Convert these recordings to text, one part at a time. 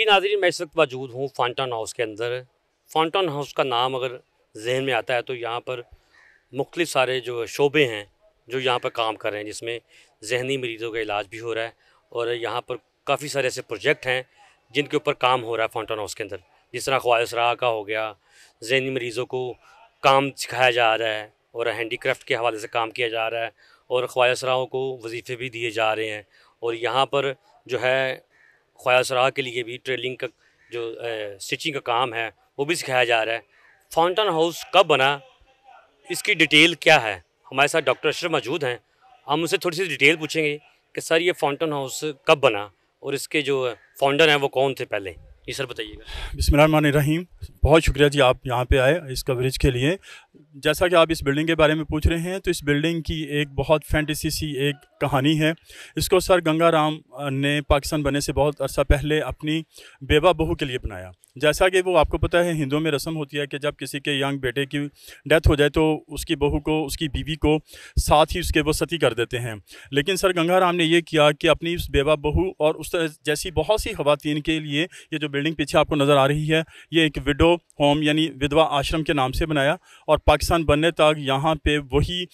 जी नाजरीन मैं इस वक्त मौजूद हूँ फाउंटन हाउस के अंदर फाउंटन हाउस का नाम अगर जहन में आता है तो यहाँ पर मुख्तु सारे जो शोबे हैं जो यहाँ पर काम कर रहे हैं जिसमें जहनी मरीज़ों का इलाज भी हो रहा है और यहाँ पर काफ़ी सारे ऐसे प्रोजेक्ट हैं जिनके ऊपर काम हो रहा है फाउंटन हाउस के अंदर जिस तरह ख्वाहिशरा का हो गया जहनी मरीज़ों को काम सिखाया जा रहा है और हैंडी क्राफ्ट के हवाले से काम किया जा रहा है और ख्वाहिशराओं को वजीफ़े भी दिए जा रहे हैं और यहाँ पर जो है ख्वासरा के लिए भी ट्रेलिंग का जो स्टिचिंग का काम है वो भी सिखाया जा रहा है फाउंटन हाउस कब बना इसकी डिटेल क्या है हमारे साथ डॉक्टर अशरफ मौजूद हैं हम उनसे थोड़ी सी डिटेल पूछेंगे कि सर ये फाउंटन हाउस कब बना और इसके जो फाउंडर हैं वो कौन थे पहले जी सर बताइएगा बिस्मिल्लाह रहीम बहुत शुक्रिया जी आप यहाँ पे आए इस कवरेज के लिए जैसा कि आप इस बिल्डिंग के बारे में पूछ रहे हैं तो इस बिल्डिंग की एक बहुत फैंटेसी सी एक कहानी है इसको सर गंगाराम ने पाकिस्तान बने से बहुत अर्सा पहले अपनी बेबा बहू के लिए बनाया जैसा कि वो आपको पता है हिंदुओं में रस्म होती है कि जब किसी के यंग बेटे की डेथ हो जाए तो उसकी बहू को उसकी बीवी को साथ ही उसके वो सती कर देते हैं लेकिन सर गंगाराम ने यह किया कि अपनी उस बेवा बहू और उस जैसी बहुत सी खातन के लिए ये जो बिल्डिंग पीछे आपको नज़र आ रही है ये एक विडो होम यानी विधवा आश्रम के नाम से बनाया और पाकिस्तान बनने तक यहाँ पर वही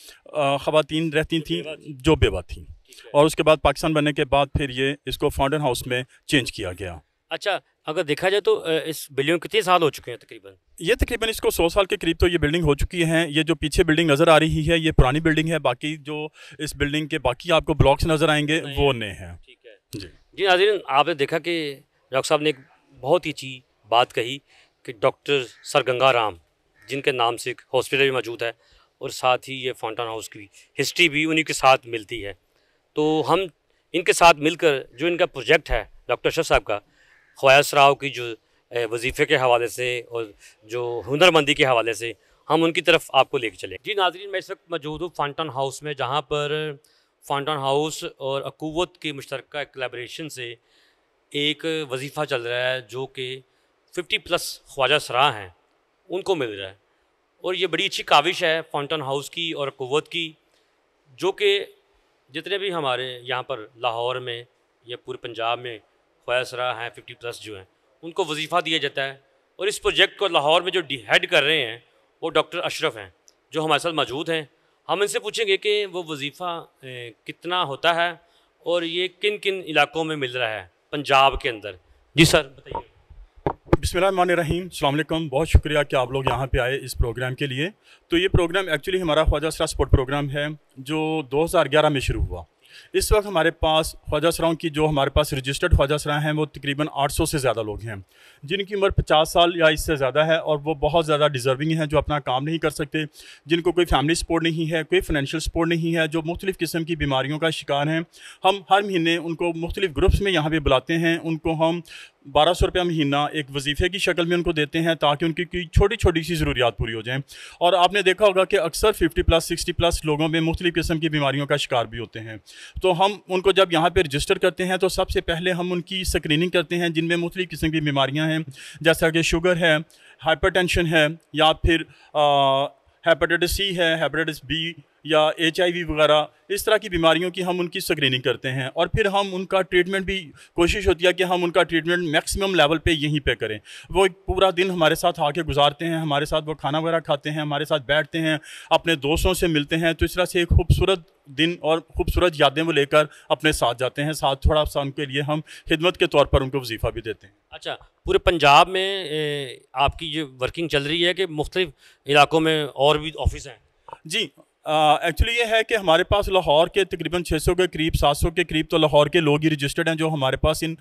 खातन रहती थी जो बेवा थी और उसके बाद पाकिस्तान बनने के बाद फिर ये इसको फाउंडन हाउस में चेंज किया गया अच्छा अगर देखा जाए तो इस बिल्डिंग कितने साल हो चुके हैं तकरीबन ये तकरीबन इसको सौ साल के करीब तो ये बिल्डिंग हो चुकी है ये जो पीछे बिल्डिंग नज़र आ रही है ये पुरानी बिल्डिंग है बाकी जो इस बिल्डिंग के बाकी आपको ब्लॉक्स नज़र आएंगे वो नए हैं ठीक है जी जी नाजरीन आपने देखा कि डॉक्टर साहब ने एक बहुत ही अच्छी बात कही कि डॉक्टर सर गंगाराम जिनके नाम से एक हॉस्पिटल भी मौजूद है और साथ ही ये फाउंटन हाउस की हिस्ट्री भी उन्हीं के साथ मिलती है तो हम इनके साथ मिलकर जो इनका प्रोजेक्ट है डॉक्टर अशरफ साहब का ख्वाहिश राव की जो वजीफ़े के हवाले से और जो हुनरमंदी के हवाले से हम उनकी तरफ आपको लेके चले जी नाजरीन मैं इस वक्त मौजूद हूँ फाउंटन हाउस में जहाँ पर फाउंटन हाउस और अकूवत की मुश्तर कलेब्रेशन से एक वजीफ़ा चल रहा है जो कि फिफ्टी प्लस ख्वाजा सरा हैं उनको मिल रहा है और ये बड़ी अच्छी काविश है फाउंटन हाउस की और कुत की जो कि जितने भी हमारे यहाँ पर लाहौर में या पूरे पंजाब में ख्वासरा हैं फिफ्टी प्लस जो हैं उनको वजीफ़ा दिया जाता है और इस प्रोजेक्ट को लाहौर में जो हेड कर रहे हैं वो डॉक्टर अशरफ हैं जो हमारे साथ मौजूद हैं हम इनसे पूछेंगे कि वो वजीफ़ा कितना होता है और ये किन किन इलाकों में मिल रहा है पंजाब के अंदर जी सर बताइए बिसमीम अलकुम बहुत शुक्रिया कि आप लोग यहाँ पे आए इस प्रोग्राम के लिए तो ये प्रोग्राम एक्चुअली हमारा ख्वाजा सरा स्पोर्ट प्रोग्राम है जो 2011 में शुरू हुआ इस वक्त हमारे पास ख्वाजा सराओं की जो हमारे पास रजिस्टर्ड ख्वाजा सरा हैं वो तकरीबन 800 से ज़्यादा लोग हैं जिनकी उम्र 50 साल या इससे ज़्यादा है और वो बहुत ज़्यादा डिज़र्विंग हैं जो अपना काम नहीं कर सकते जिनको कोई फैमिली सपोर्ट नहीं है कोई फाइनेंशियल सपोर्ट नहीं है जो मुख्तलिफ़ किस्म की बीमारियों का शिकार हैं हम हर महीने उनको मुख्तलिफ़ ग्रुप्स में यहाँ पर बुलाते हैं उनको हम बारह सौ रुपया महीना एक वजीफ़े की शक्ल में उनको देते हैं ताकि उनकी छोटी छोटी सी ज़रूरियात पूरी हो जाएँ और आपने देखा होगा कि अक्सर फिफ्टी प्लस सिक्सटी प्लस लोगों में मुख्तु किस्म की बीमारियों का शिकार भी होते हैं तो हम उनको जब यहाँ पर रजिस्टर करते हैं तो सबसे पहले हम उनकी स्क्रीनिंग करते हैं जिनमें मुख्तु किस्म की बीमारियाँ हैं जैसा कि शुगर है टेंशन है या फिर हेपेटाइटिस सी है हेपेटाइटिस बी या एच वगैरह इस तरह की बीमारियों की हम उनकी स्क्रीनिंग करते हैं और फिर हम उनका ट्रीटमेंट भी कोशिश होती है कि हम उनका ट्रीटमेंट मैक्सिमम लेवल पे यहीं पे करें वो एक पूरा दिन हमारे साथ आके गुजारते हैं हमारे साथ वो खाना वगैरह खाते हैं हमारे साथ बैठते हैं अपने दोस्तों से मिलते हैं तो इस तरह से एक खूबसूरत दिन और खूबसूरत यादें वो लेकर अपने साथ जाते हैं साथ थोड़ा सा उनके लिए हम खिदमत के तौर पर उनको वजीफ़ा भी देते हैं अच्छा पूरे पंजाब में ए, आपकी ये वर्किंग चल रही है कि मुख्तलिफ इलाकों में और भी ऑफिस हैं जी एक्चुअली ये है कि हमारे पास लाहौर के तकरीबन 600 के करीब 700 के करीब तो लाहौर के लोग ही रजिस्टर्ड हैं जो हमारे पास इन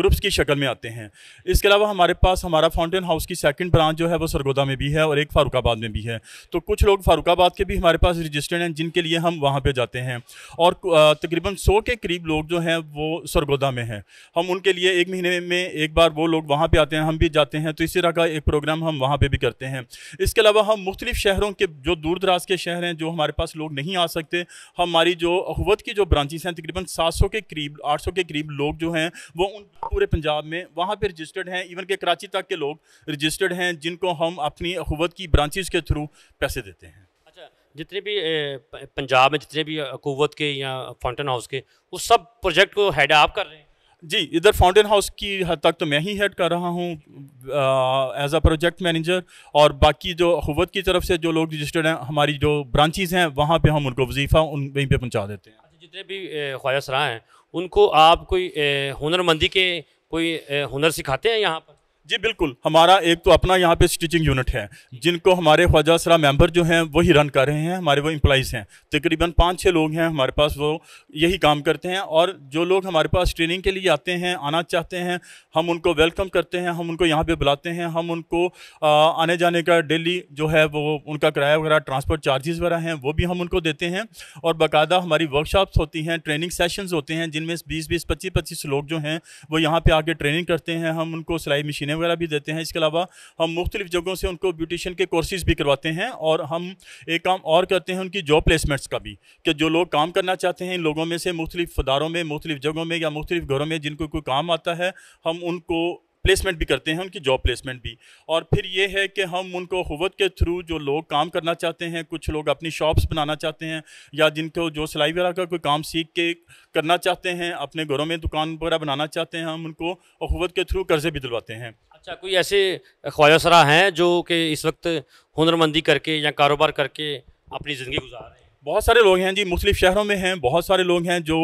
ग्रुप्स की शक्ल में आते हैं इसके अलावा हमारे पास हमारा फाउंटेन हाउस की सेकंड ब्रांच जो है वो सरगोदा में भी है और एक फ़ारुखाबाद में भी है तो कुछ लोग फ़ारुखाबाद के भी हमारे पास रजिस्टर्ड हैं जिनके लिए हम वहाँ पर जाते हैं और तकरीबन सौ के करीब लोग जो हैं वो सरगोदा में हैं हम उनके लिए एक महीने में एक बार वो लोग वहाँ पर आते हैं हम भी जाते हैं तो इसी तरह का एक प्रोग्राम हम वहाँ पर भी करते हैं इसके अलावा हम मुख्तलिफ़ शहरों के जो दूर दराज के शहर हैं जो हमारे पास लोग नहीं आ सकते हमारी जो अहवत की जो ब्रांचेस हैं तकरीबन 700 के करीब 800 के करीब लोग जो हैं वो उन पूरे पंजाब में वहाँ पर रजिस्टर्ड हैं इवन के कराची तक के लोग रजिस्टर्ड हैं जिनको हम अपनी अहवत की ब्रांचेज के थ्रू पैसे देते हैं अच्छा, जितने भी पंजाब में जितने भी अकूवत के या फाउंटन हाउस के वो सब प्रोजेक्ट को हेड आप कर रहे हैं जी इधर फाउंटेन हाउस की हद तक तो मैं ही हेड कर रहा हूँ एज अ प्रोजेक्ट मैनेजर और बाकी जो हुत की तरफ से जो लोग रजिस्टर्ड हैं हमारी जो ब्रांचेज हैं वहाँ पे हम उनको वजीफ़ा उन वहीं पे पहुँचा देते हैं जितने भी ख्वाजा सरा हैं उनको आप कोई हुनरमंदी के कोई हुनर सिखाते हैं यहाँ पर जी बिल्कुल हमारा एक तो अपना यहाँ पे स्टिचिंग यूनिट है जिनको हमारे ख्वाजा सरा मेंबर जो हैं वही रन कर रहे हैं हमारे वो इम्प्लाइज़ हैं तकरीबन पाँच छः लोग हैं हमारे पास वो यही काम करते हैं और जो लोग हमारे पास ट्रेनिंग के लिए आते हैं आना चाहते हैं हम उनको वेलकम करते हैं हम उनको यहाँ पर बुलाते हैं हम उनको आने जाने का डेली जो है वो उनका किराया वगैरह ट्रांसपोर्ट चार्जेस वगैरह हैं वो भी हम उनको देते हैं और बाकायदा हमारी वर्कशॉप्स होती हैं ट्रेनिंग सेशनस होते हैं जिनमें बीस बीस पच्चीस पच्चीस लोग जो हैं वो यहाँ पर आके ट्रेनिंग करते हैं हम उनको सिलाई मशीनें मशीनें वगैरह भी देते हैं इसके अलावा हम मुख्तलिफ जगहों से उनको ब्यूटिशन के कोर्सेज भी करवाते हैं और हम एक काम और करते हैं उनकी जॉब प्लेसमेंट्स का भी कि जो लोग काम करना चाहते हैं इन लोगों में से मुख्तलिफ अदारों में मुख्तलिफ जगहों में या मुख्तलिफ घरों में जिनको कोई काम आता है हम उनको प्लेसमेंट भी करते हैं उनकी जॉब प्लेसमेंट भी और फिर ये है कि हम उनको हवत के थ्रू जो लोग काम करना चाहते हैं कुछ लोग अपनी शॉप्स बनाना चाहते हैं या जिनको जो सिलाई वगैरह का कोई काम सीख के करना चाहते हैं अपने घरों में दुकान वगैरह बनाना चाहते हैं हम उनको हवत के थ्रू कर्जे भी दिलवाते हैं अच्छा कोई ऐसे ख्वाजा हैं जो कि इस वक्त हुनरमंदी करके या कारोबार करके अपनी ज़िंदगी गुजार रहे हैं बहुत सारे लोग हैं जी मुख्तलिफ शहरों में हैं बहुत सारे लोग हैं जो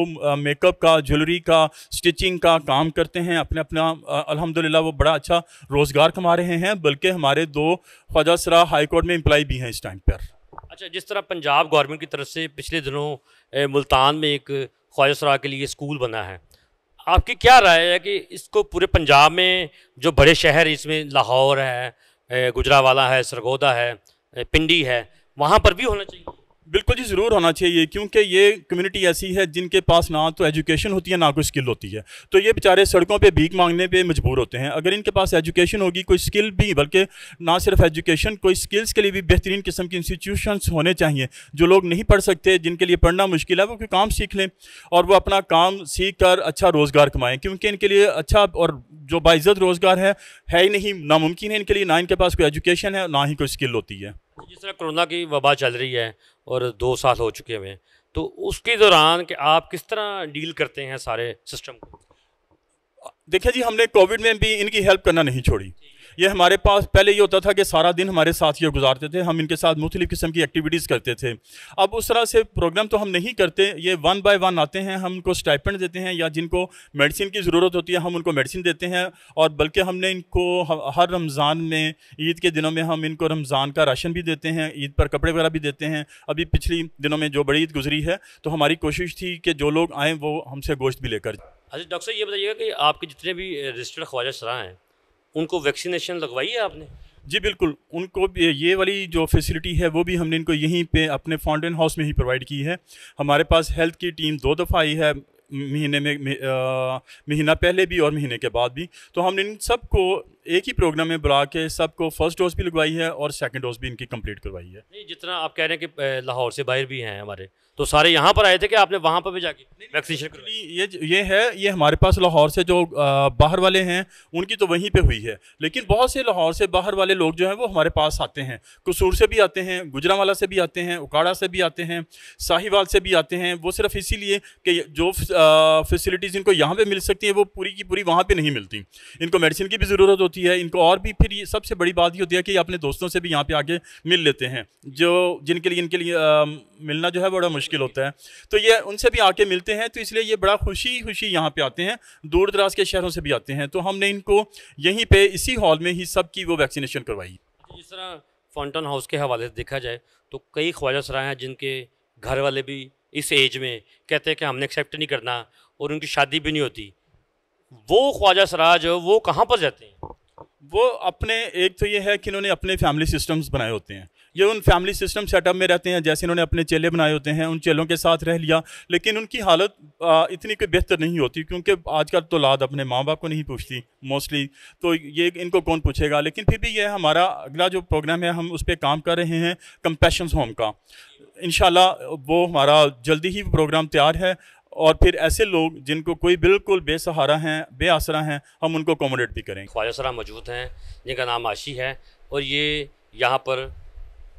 मेकअप का ज्वेलरी का स्टिचिंग का काम करते हैं अपने अपना अल्हम्दुलिल्लाह वो बड़ा अच्छा रोज़गार कमा रहे हैं बल्कि हमारे दो ख्वाजा सरा हाई कोर्ट में एम्प्लॉय भी हैं इस टाइम पर अच्छा जिस तरह पंजाब गवर्नमेंट की तरफ से पिछले दिनों मुल्तान में एक ख्वाजा सरा के लिए स्कूल बना है आपकी क्या राय है कि इसको पूरे पंजाब में जो बड़े शहर इसमें लाहौर है गुजरावाला है सरगोदा है पिंडी है वहाँ पर भी होना चाहिए बिल्कुल जी ज़रूर होना चाहिए क्योंकि ये कम्युनिटी ऐसी है जिनके पास ना तो एजुकेशन होती है ना कोई स्किल होती है तो ये बेचारे सड़कों पे भीख मांगने पे मजबूर होते हैं अगर इनके पास एजुकेशन होगी कोई स्किल भी बल्कि ना सिर्फ एजुकेशन कोई स्किल्स के लिए भी बेहतरीन किस्म के इंस्टीट्यूशनस होने चाहिए जो लोग नहीं पढ़ सकते जिनके लिए पढ़ना मुश्किल है वो कोई काम सीख लें और वो अपना काम सीख कर अच्छा रोज़गार कमाएँ क्योंकि इनके लिए अच्छा और जो बाइज़त रोज़गार है है ही नहीं नामुमकिन है इनके लिए ना इनके पास कोई एजुकेशन है ना ही कोई स्किल होती है जिस तरह कोरोना की वबा चल रही है और दो साल हो चुके हुए हैं तो उसके दौरान कि आप किस तरह डील करते हैं सारे सिस्टम को देखिए जी हमने कोविड में भी इनकी हेल्प करना नहीं छोड़ी ये हमारे पास पहले ये होता था कि सारा दिन हमारे साथ ये गुजारते थे हम इनके साथ मुख्तलिफ़ किस्म की एक्टिविटीज़ करते थे अब उस तरह से प्रोग्राम तो हम नहीं करते ये वन बाय वन आते हैं हम उनको स्टाइपेंड देते हैं या जिनको मेडिसिन की ज़रूरत होती है हम उनको मेडिसिन देते हैं और बल्कि हमने इनको हर रमज़ान में ईद के दिनों में हम इनको रमज़ान का राशन भी देते हैं ईद पर कपड़े वगैरह भी देते हैं अभी पिछली दिनों में जो बड़ी ईद गुजरी है तो हमारी कोशिश थी कि जो लोग आएँ वो हमसे गोश्त भी लेकर अच्छा डॉक्टर साहब ये बताइएगा कि आपके जितने भी रजिस्टर्ड ख्वाजा सराह हैं उनको वैक्सीनेशन लगवाई है आपने जी बिल्कुल उनको ये वाली जो फैसिलिटी है वो भी हमने इनको यहीं पे अपने फाउंटेन हाउस में ही प्रोवाइड की है हमारे पास हेल्थ की टीम दो दफ़ा आई है महीने में महीना पहले भी और महीने के बाद भी तो हमने इन सबको एक ही प्रोग्राम में बुला के सबको फर्स्ट डोज भी लगवाई है और सेकंड डोज भी इनकी कंप्लीट करवाई है नहीं जितना आप कह रहे हैं कि लाहौर से बाहर भी हैं हमारे तो सारे यहाँ पर आए थे कि आपने वहाँ पर भी जाके वैक्सीनेशन ये ये है ये हमारे पास लाहौर से जो बाहर वाले हैं उनकी तो वहीं पर हुई है लेकिन बहुत से लाहौर से बाहर वाले लोग जो हैं वो हमारे पास आते हैं कसूर से भी आते हैं गुजरावाला से भी आते हैं उकाड़ा से भी आते हैं साहिवाल से भी आते हैं वो सिर्फ इसीलिए कि जो फैसिलिटीज़ इनको यहाँ पर मिल सकती हैं वो पूरी की पूरी वहाँ पर नहीं मिलती इनको मेडिसिन की भी ज़रूरत होती है होती है इनको और भी फिर सबसे बड़ी बात ये होती है कि अपने दोस्तों से भी यहाँ पे आके मिल लेते हैं जो जिनके लिए इनके लिए मिलना जो है बड़ा मुश्किल होता है तो ये उनसे भी आके मिलते हैं तो इसलिए ये बड़ा खुशी खुशी यहाँ पे आते हैं दूर दराज के शहरों से भी आते हैं तो हमने इनको यहीं पे इसी हॉल में ही सबकी वो वैक्सीनेशन करवाई जिस तरह फाउंटन हाउस के हवाले से देखा जाए तो कई ख्वाजा सराय हैं जिनके घर वाले भी इस एज में कहते हैं कि हमने एक्सेप्ट नहीं करना और उनकी शादी भी नहीं होती वो ख्वाजा सराज वो कहाँ पर जाते हैं वो अपने एक तो ये है कि इन्होंने अपने फैमिली सिस्टम्स बनाए होते हैं ये उन फैमिली सिस्टम सेटअप में रहते हैं जैसे इन्होंने अपने चेले बनाए होते हैं उन चेलों के साथ रह लिया लेकिन उनकी हालत इतनी कोई बेहतर नहीं होती क्योंकि आजकल तो लाद अपने माँ बाप को नहीं पूछती मोस्टली तो ये इनको कौन पूछेगा लेकिन फिर भी ये हमारा अगला जो प्रोग्राम है हम उस पर काम कर रहे हैं कम्पेशन होम का इन वो हमारा जल्दी ही प्रोग्राम तैयार है और फिर ऐसे लोग जिनको कोई बिल्कुल बेसहारा हैं बेआसरा हैं हम उनको अकोमोडेट भी करें ख्वाजा मौजूद हैं जिनका नाम आशी है और ये यहाँ पर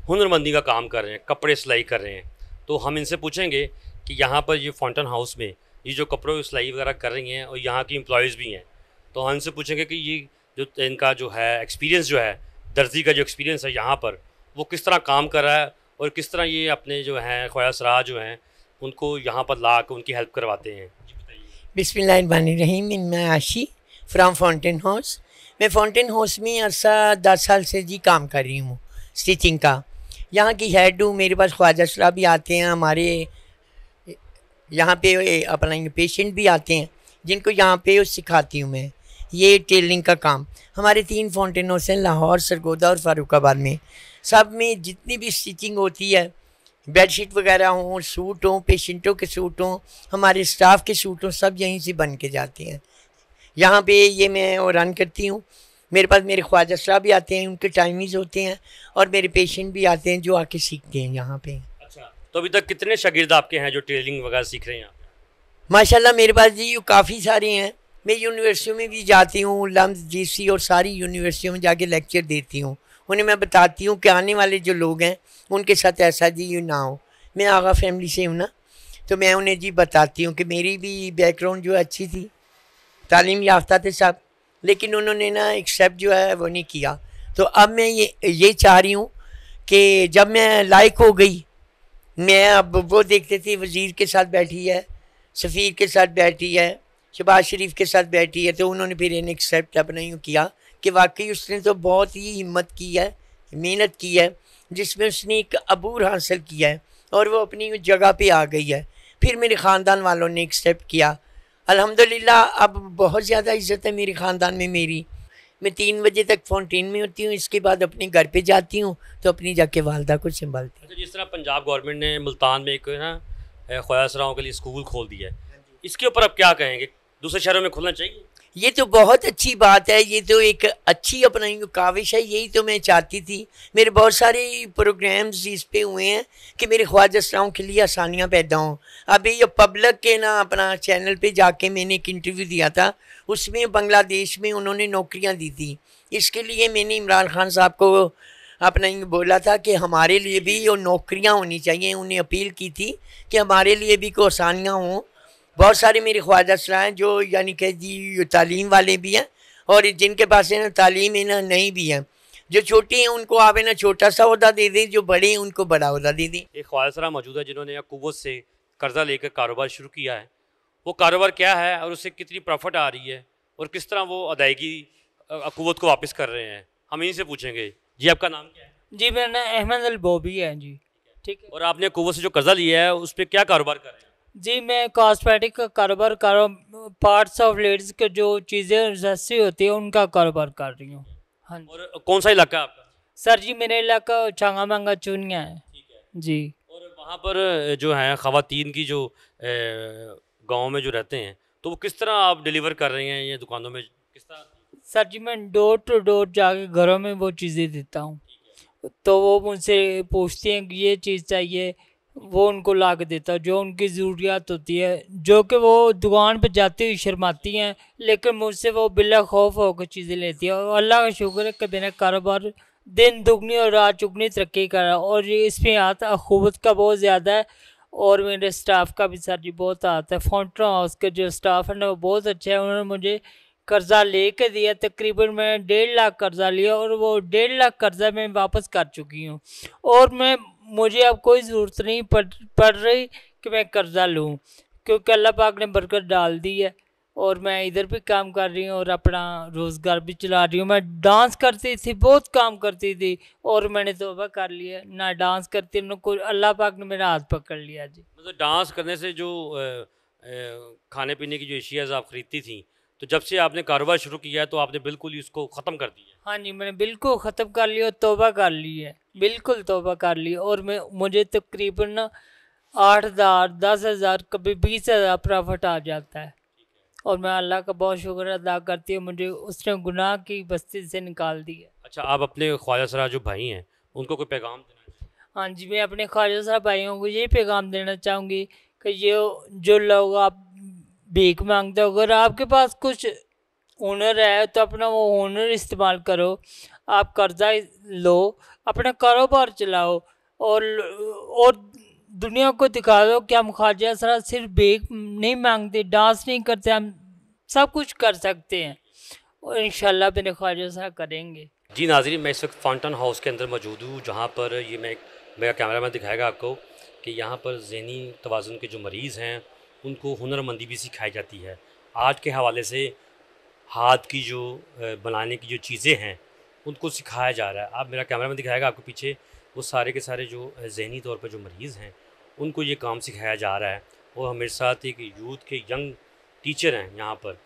हुनरमंदी का काम कर रहे हैं कपड़े सिलाई कर रहे हैं तो हम इनसे पूछेंगे कि यहाँ पर ये फाउंटन हाउस में ये जो कपड़ों की सिलाई वगैरह कर रही हैं और यहाँ की एम्प्लॉयज़ भी हैं तो हम इनसे पूछेंगे कि ये जो इनका जो है एक्सपीरियंस जो है दर्जी का जो एक्सपीरियंस है यहाँ पर वो किस तरह काम कर रहा है और किस तरह ये अपने जो हैं ख्वाजा जो हैं उनको यहाँ पर ला कर उनकी हेल्प करवाते हैं बिसमीम मैं आशी फ्राम फाउंटेन हाउस मैं फाउंटेन हाउस में अरसा दस साल से जी काम कर रही हूँ स्टिचिंग का यहाँ की हेड हूँ मेरे पास ख्वाजा शराब भी आते हैं हमारे यहाँ पे अपना पेशेंट भी आते हैं जिनको यहाँ पे सिखाती हूँ मैं ये टेलरिंग का काम हमारे तीन फाउंटेन हाउस हैं लाहौर सरगोदा और फारुखाबाद में सब में जितनी भी स्टिचिंग होती है बेडशीट वगैरह हों सूट हों पेशेंटों के सूट हों हमारे स्टाफ के सूट हों सब यहीं से बन के जाते हैं यहाँ पे ये मैं रन करती हूँ मेरे पास मेरे ख्वाजा साहब भी आते हैं उनके टाइमिंग होते हैं और मेरे पेशेंट भी आते हैं जो आके सीखते हैं यहाँ पे अच्छा तो अभी तक कितने शागिर्द आपके हैं जो टेलरिंग वगैरह सीख रहे हैं माशाल्लाह मेरे पास जी काफ़ी सारे हैं मैं यूनिवर्सिटियों में भी जाती हूँ लम्स डीसी और सारी यूनिवर्सिटियों में जाके लेक्चर देती हूँ उन्हें मैं बताती हूँ कि आने वाले जो लोग हैं उनके साथ ऐसा जी यू ना हो मैं आगा फैमिली से हूँ ना तो मैं उन्हें जी बताती हूँ कि मेरी भी बैकग्राउंड जो अच्छी थी तालीम याफ्ता थे साहब लेकिन उन्होंने ना एक्सेप्ट जो है वो नहीं किया तो अब मैं ये ये चाह रही हूँ कि जब मैं लाइक हो गई मैं अब वो देखते थे वज़ीर के साथ बैठी है सफ़ीर के साथ बैठी है शबाज शरीफ के साथ बैठी है तो उन्होंने फिर इन्हें एक्सेप्ट अब नहीं किया कि वाकई उसने तो बहुत ही हिम्मत की है मेहनत की है जिसमें उसने एक अबूर हासिल किया है और वो अपनी जगह पे आ गई है फिर मेरे ख़ानदान वालों ने एक किया अल्हम्दुलिल्लाह अब बहुत ज़्यादा इज़्ज़त है मेरे ख़ानदान में मेरी मैं तीन बजे तक फाउंटेन में होती हूँ इसके बाद अपने घर पे जाती हूँ तो अपनी जाके वालदा को संभालती हूँ तो जिस तरह पंजाब गवर्नमेंट ने मुल्तान में एक ना ख्वासराओं के लिए स्कूल खोल दिया है हाँ इसके ऊपर आप क्या कहेंगे दूसरे शहरों में खुलना चाहिए ये तो बहुत अच्छी बात है ये तो एक अच्छी अपनाई काविश है यही तो मैं चाहती थी मेरे बहुत सारे प्रोग्राम्स इस पे हुए हैं कि मेरे ख्वाज के लिए आसानियाँ पैदा हों अभी ये पब्लिक के ना अपना चैनल पे जाके मैंने एक इंटरव्यू दिया था उसमें बांग्लादेश में उन्होंने नौकरियाँ दी थी इसके लिए मैंने इमरान खान साहब को अपना बोला था कि हमारे लिए भी वो नौकरियाँ होनी चाहिए उन्हें अपील की थी कि हमारे लिए भी कोई आसानियाँ हों बहुत सारे मेरे ख्वाजा असरा हैं जो यानी कि जी तालीम वाले भी हैं और जिनके पास है ना तालीम है ना नहीं भी है जो छोटे हैं उनको आप है ना छोटा सा अहदा दे दें जो बड़े हैं उनको बड़ा अहदा दे दें एक ख्वाजा मौजूद है जिन्होंने कुत से कर्जा लेकर कारोबार शुरू किया है वो कारोबार क्या है और उससे कितनी प्रॉफिट आ रही है और किस तरह वो अदायगी अकूत को वापस कर रहे हैं हम इन से पूछेंगे जी आपका नाम क्या है जी मेरा नाम अहमद अल बोबी है जी ठीक है और आपने कुत से जो कर्जा लिया है उस पर क्या कारोबार कर रहे हैं जी मैं कॉस्मेटिक का कारोबार कर रहा हूँ पार्ट्स ऑफ लेडीज़ के जो चीज़ें सस्ती होती है उनका कारोबार कर रही हूँ हाँ और कौन सा इलाका है आपका सर जी मेरा इलाका छांगा मांगा चुनिया है जी और वहाँ पर जो है ख़वान की जो गाँव में जो रहते हैं तो वो किस तरह आप डिलीवर कर रहे हैं ये दुकानों में किस तरह सर जी मैं डोर टू डोर जाके घरों में वो चीज़ें देता हूँ तो वो मुझसे पूछती हैं कि ये चीज़ चाहिए वो उनको ला के देता जो उनकी ज़रूरियात होती है जो कि वो दुकान पर जाती हुई शर्माती हैं लेकिन मुझसे वो बिला खौफ होकर चीज़ें लेती है और अल्लाह का शुक्र है कि मेरा कारोबार दिन दुगनी और रात चुगनी तरक्की करा और इसमें हाथ अखूबत का बहुत ज़्यादा है और मेरे स्टाफ़ का भी सर जी बहुत हाथ है फाउंटर हाउस के जो स्टाफ़ है ना वो बहुत अच्छे हैं उन्होंने मुझे कर्ज़ा ले कर दिया तकरीबन मैंने डेढ़ लाख कर्ज़ा लिया और वो डेढ़ लाख कर्ज़ा मैं वापस कर चुकी हूँ और मैं मुझे अब कोई ज़रूरत नहीं पड़ पड़ रही कि मैं कर्ज़ा लूँ क्योंकि अल्लाह पाक ने बरकत डाल दी है और मैं इधर भी काम कर रही हूँ और अपना रोज़गार भी चला रही हूँ मैं डांस करती थी बहुत काम करती थी और मैंने तोबा कर लिया ना डांस करती ना कोई अल्लाह पाक ने मेरा हाथ पकड़ लिया जी मतलब डांस करने से जो खाने पीने की जो एशियाज़ आप ख़रीदती थी तो जब से आपने कारोबार शुरू किया है तो आपने बिल्कुल ही उसको ख़त्म कर दिया हाँ जी मैंने बिल्कुल ख़त्म कर लिया और तोबा कर ली है बिल्कुल तोबा कर ली और मैं मुझे तकरीबन आठ हज़ार दस हज़ार कभी बीस हज़ार प्रॉफिट आ जाता है और मैं अल्लाह का बहुत शुक्र अदा करती हूँ मुझे उसने गुनाह की बस्ती से निकाल दिया अच्छा आप अपने ख्वाजा सरा जो भाई हैं उनको कोई पैगाम देना हाँ जी मैं अपने ख्वाजा सरा भाइयों को यही पैगाम देना चाहूँगी कि ये जो लोग आप भीख मांगते हो अगर आपके पास कुछ हुनर है तो अपना वो हुनर इस्तेमाल करो आप कर्जा लो अपना कारोबार चलाओ और और दुनिया को दिखा दो कि हम ख्वाजा सरा सिर्फ बेग नहीं मांगते डांस नहीं करते हम सब कुछ कर सकते हैं और इन मेरे ख्वाजा सरा करेंगे जी नाजरी मैं इस वक्त फाउंटन हाउस के अंदर मौजूद हूँ जहाँ पर ये मैं मेरा कैमरा मैन दिखाएगा आपको कि यहाँ पर जहनी तोज़ुन के जो मरीज़ हैं उनको हुनरमंदी भी सिखाई जाती है आर्ट के हवाले से हाथ की जो बनाने की जो चीज़ें हैं उनको सिखाया जा रहा है आप मेरा कैमरा में दिखाएगा आपके पीछे वो सारे के सारे जो जहनी तौर पर जो मरीज़ हैं उनको ये काम सिखाया जा रहा है और मेरे साथ एक यूथ के यंग टीचर हैं यहाँ पर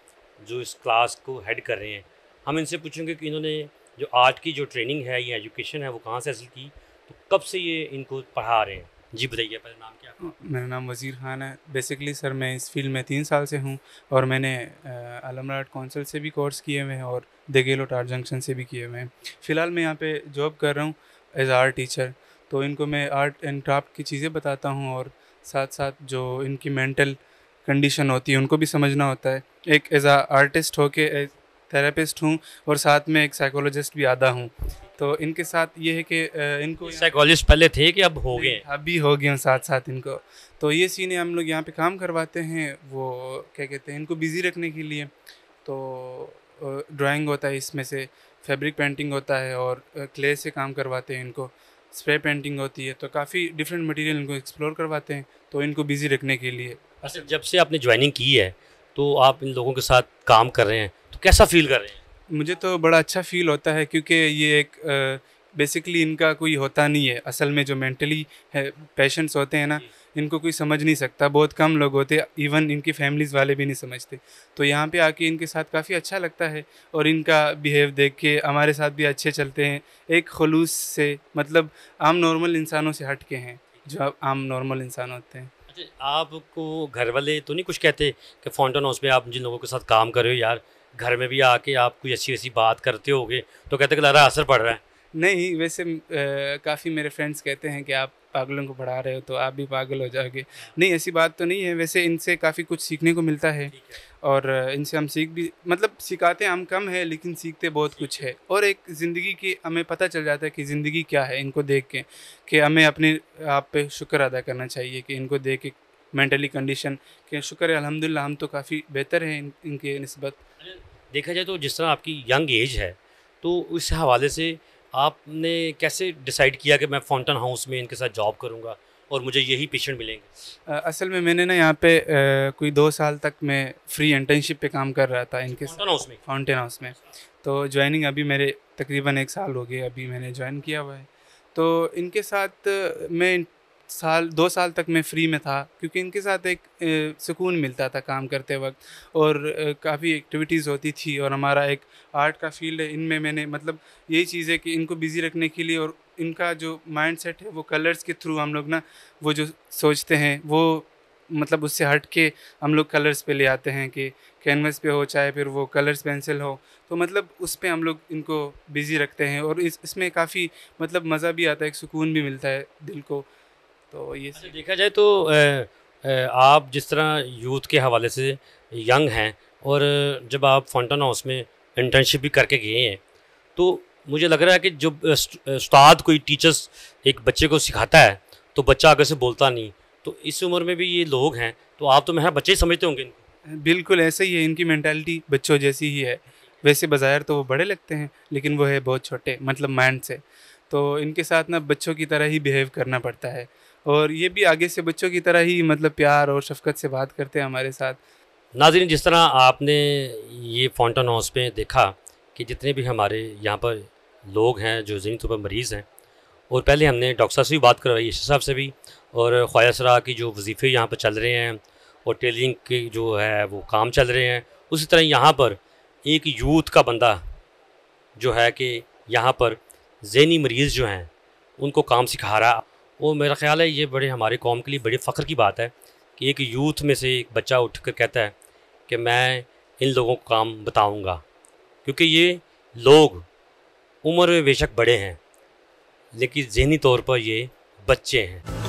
जो इस क्लास को हेड कर रहे हैं हम इनसे पूछेंगे कि इन्होंने जो आर्ट की जो ट्रेनिंग है या एजुकेशन है वो कहाँ से हासिल की तो कब से ये इनको पढ़ा रहे हैं जी बताइए पहले नाम क्या मेरा नाम वज़ीर ख़ान है बेसिकली सर मैं इस फील्ड में तीन साल से हूँ और मैंने आलम आर्ट काउंसिल से भी कोर्स किए हुए हैं और देगेलोट टार जंक्शन से भी किए हुए हैं फ़िलहाल मैं यहाँ पे जॉब कर रहा हूँ एज आर्ट टीचर तो इनको मैं आर्ट एंड क्राफ्ट की चीज़ें बताता हूँ और साथ साथ जो इनकी मेंटल कंडीशन होती है उनको भी समझना होता है एक एज आ आर्टिस्ट होके थेरेपिस्ट हूँ और साथ में एक साइकोलॉजिस्ट भी आधा हूँ तो इनके साथ ये है कि इनको साइकोलॉजिस्ट पहले थे कि अब हो गए अभी हो गए साथ साथ इनको तो ये सीने हम लोग यहाँ पे काम करवाते हैं वो क्या कहते हैं इनको बिज़ी रखने के लिए तो ड्राइंग होता है इसमें से फैब्रिक पेंटिंग होता है और क्ले से काम करवाते हैं इनको स्प्रे पेंटिंग होती है तो काफ़ी डिफरेंट मटेरियल इनको एक्सप्लोर करवाते हैं तो इनको बिज़ी रखने के लिए अच्छा जब से आपने ज्वाइनिंग की है तो आप इन लोगों के साथ काम कर रहे हैं तो कैसा फील कर रहे हैं मुझे तो बड़ा अच्छा फील होता है क्योंकि ये एक बेसिकली इनका कोई होता नहीं है असल में जो मैंटली है पेशेंट्स होते हैं ना इनको कोई समझ नहीं सकता बहुत कम लोग होते इवन इनकी फैमिलीज़ वाले भी नहीं समझते तो यहाँ पे आके इनके साथ काफ़ी अच्छा लगता है और इनका बिहेव देख के हमारे साथ भी अच्छे चलते हैं एक खलूस से मतलब आम नॉर्मल इंसानों से हट के हैं जो आम नॉर्मल इंसान होते हैं अच्छा, आपको घर वाले तो नहीं कुछ कहते कि फाउंटेन हाउस में आप जिन लोगों के साथ काम कर रहे हो यार घर में भी आके आप कोई अच्छी वैसी बात करते होगे तो कहते कि लारा असर पड़ रहा है नहीं वैसे काफ़ी मेरे फ्रेंड्स कहते हैं कि आप पागलों को पढ़ा रहे हो तो आप भी पागल हो जाओगे नहीं ऐसी बात तो नहीं है वैसे इनसे काफ़ी कुछ सीखने को मिलता है और इनसे हम सीख भी मतलब सिखाते हम कम है लेकिन सीखते बहुत कुछ है और एक ज़िंदगी की हमें पता चल जाता है कि ज़िंदगी क्या है इनको देख के कि हमें अपने आप पे शुक्र अदा करना चाहिए कि इनको देख के मेंटली कंडीशन के शुक्र है अलहमदिल्ला हम तो काफ़ी बेहतर हैं इन, इनके नस्बत देखा जाए तो जिस तरह आपकी यंग एज है तो उस हवाले से आपने कैसे डिसाइड किया कि मैं फाउंटन हाउस में इनके साथ जॉब करूँगा और मुझे यही पेशेंट मिलेंगे असल में मैंने ना यहाँ पे आ, कोई दो साल तक मैं फ्री इंटर्नशिप पे काम कर रहा था अच्छा, इनके साथ हाउस में फाउंटेन हाउस में तो ज्वाइनिंग अभी मेरे तकरीबन एक साल हो गए अभी मैंने ज्वाइन किया हुआ है तो इनके साथ मैं साल दो साल तक मैं फ्री में था क्योंकि इनके साथ एक सुकून मिलता था काम करते वक्त और काफ़ी एक्टिविटीज़ होती थी और हमारा एक आर्ट का फील्ड है इनमें मैंने मतलब यही चीज़ है कि इनको बिज़ी रखने के लिए और इनका जो माइंड सेट है वो कलर्स के थ्रू हम लोग ना वो जो सोचते हैं वो मतलब उससे हट के हम लोग कलर्स पे ले आते हैं कि कैनवस पे हो चाहे फिर वो कलर्स पेंसिल हो तो मतलब उस पर हम लोग इनको बिज़ी रखते हैं और इस इसमें काफ़ी मतलब मज़ा भी आता है एक सुकून भी मिलता है दिल को तो ये अच्छा, देखा जाए तो ए, ए, आप जिस तरह यूथ के हवाले से यंग हैं और जब आप फाउंटन हाउस में इंटर्नशिप भी करके गए हैं तो मुझे लग रहा है कि जब उस्ताद कोई टीचर्स एक बच्चे को सिखाता है तो बच्चा आगे से बोलता नहीं तो इस उम्र में भी ये लोग हैं तो आप तो मैं बच्चे ही समझते होंगे इनको बिल्कुल ऐसे ही है इनकी मैंटेलिटी बच्चों जैसी ही है वैसे बाज़ार तो वो बड़े लगते हैं लेकिन वो है बहुत छोटे मतलब माइंड से तो इनके साथ ना बच्चों की तरह ही बिहेव करना पड़ता है और ये भी आगे से बच्चों की तरह ही मतलब प्यार और शफकत से बात करते हैं हमारे साथ नाजरीन जिस तरह आपने ये फाउंटन हाउस में देखा कि जितने भी हमारे यहाँ पर लोग हैं जो जहनी तौर पर मरीज़ हैं और पहले हमने डॉक्टर साहब से भी बात करवाई ईशा साहब से भी और ख्वाया सरा की जो वजीफ़े यहाँ पर चल रहे हैं और टेलरिंग के जो है वो काम चल रहे हैं उसी तरह यहाँ पर एक यूथ का बंदा जो है कि यहाँ पर जहनी मरीज़ जो हैं उनको काम सिखा रहा वो मेरा ख्याल है ये बड़े हमारे कौम के लिए बड़े फ़ख्र की बात है कि एक यूथ में से एक बच्चा उठ कर कहता है कि मैं इन लोगों को काम बताऊँगा क्योंकि ये लोग उम्र में बेशक बड़े हैं लेकिन जहनी तौर पर ये बच्चे हैं